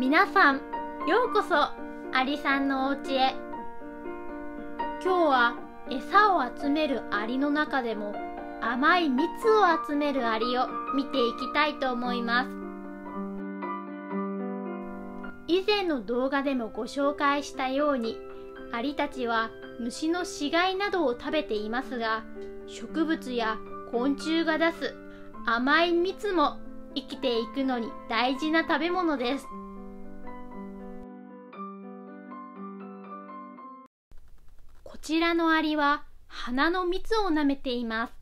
皆さんようこそアリさんのお家へ今日は餌を集めるアリの中でも甘い蜜を集めるアリを見ていきたいと思います以前の動画でもご紹介したようにアリたちは虫の死骸などを食べていますが植物や昆虫が出す甘い蜜も生きていくのに大事な食べ物ですこちらのアリは花の蜜を舐めています。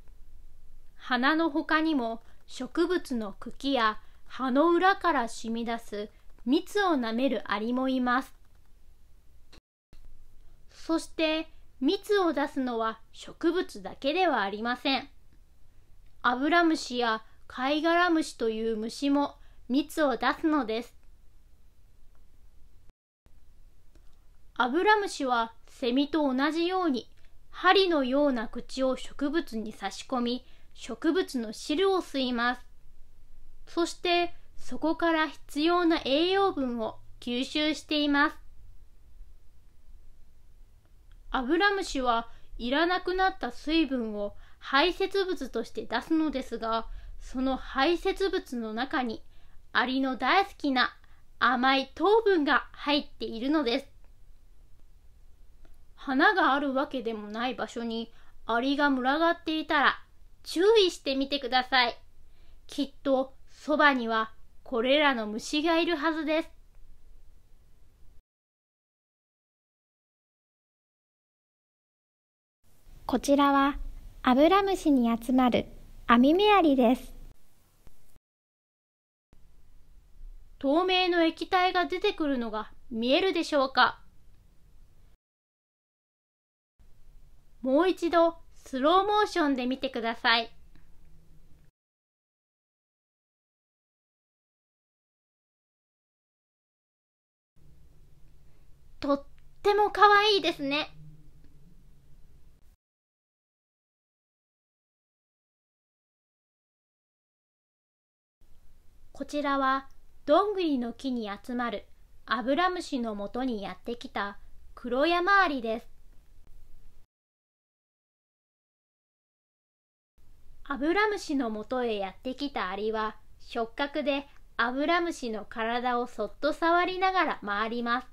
花の他にも植物の茎や葉の裏から染み出す蜜を舐めるアリもいます。そして蜜を出すのは植物だけではありません。アブラムシや貝殻虫という虫も蜜を出すのです。アブラムシはセミと同じように針のような口を植物に差し込み植物の汁を吸いますそしてそこから必要な栄養分を吸収していますアブラムシはいらなくなった水分を排泄物として出すのですがその排泄物の中にアリの大好きな甘い糖分が入っているのです花があるわけでもない場所にアリが群がっていたら注意してみてください。きっとそばにはこれらの虫がいるはずです。こちらはアブラムシに集まるアミメアリです。透明の液体が出てくるのが見えるでしょうかもう一度スローモーションで見てください。とっても可愛いですね。こちらはどんぐりの木に集まるアブラムシのもとにやってきた黒山ヤマアリです。アブラムシのもとへやってきたアリは触覚でアブラムシの体をそっと触りながら回ります。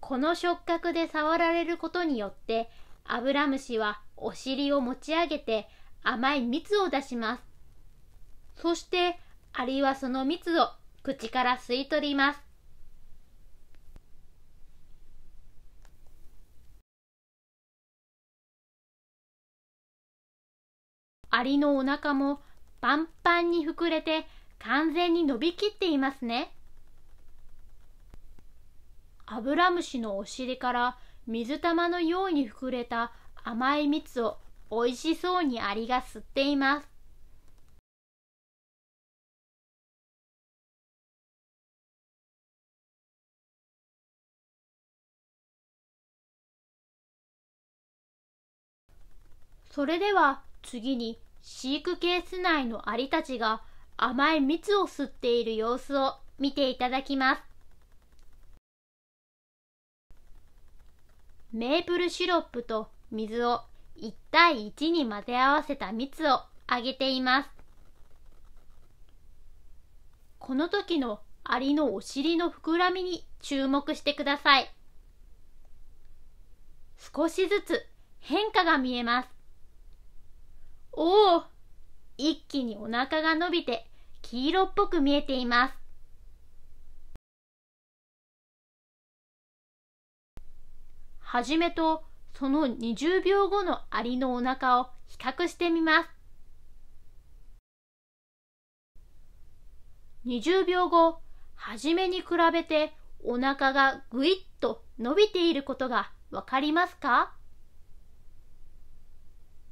この触覚で触られることによってアブラムシはお尻を持ち上げて甘い蜜を出します。そしてアリはその蜜を口から吸い取ります。アリのお腹もパンパンに膨れて完全に伸びきっていますね。アブラムシのお尻から水玉のように膨れた甘い蜜を美味しそうにアリが吸っています。それでは次に飼育ケース内のアリたちが甘い蜜を吸っている様子を見ていただきます。メープルシロップと水を1対1に混ぜ合わせた蜜をあげています。この時のアリのお尻の膨らみに注目してください。少しずつ変化が見えます。おお一気にお腹が伸びて黄色っぽく見えています。はじめとその20秒後のアリのお腹を比較してみます。20秒後、はじめに比べてお腹がぐいっと伸びていることがわかりますか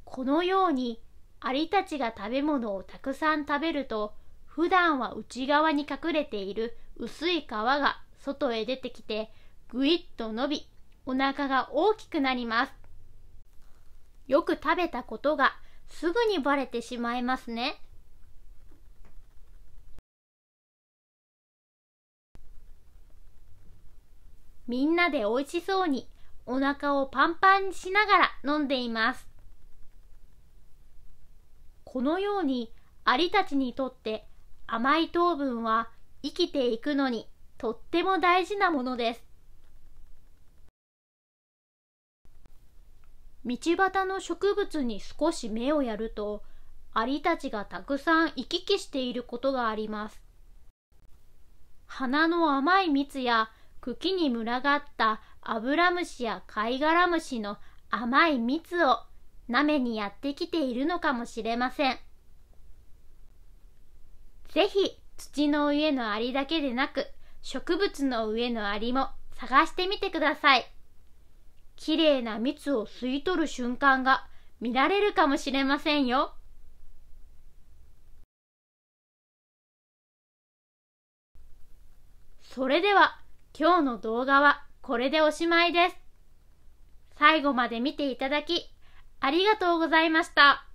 このようにアリたちが食べ物をたくさん食べると普段は内側に隠れている薄い皮が外へ出てきてぐいっと伸びお腹が大きくなりますよく食べたことがすぐにバレてしまいますねみんなで美味しそうにお腹をパンパンにしながら飲んでいますこのようにアリたちにとって甘い糖分は生きていくのにとっても大事なものです道端の植物に少し目をやるとアリたちがたくさん行き来していることがあります花の甘い蜜や茎に群がったアブラムシやカイガラムシの甘い蜜をなめにやってきているのかもしれません。ぜひ土の上のアリだけでなく植物の上のアリも探してみてください。きれいな蜜を吸い取る瞬間が見られるかもしれませんよ。それでは今日の動画はこれでおしまいです。最後まで見ていただきありがとうございました。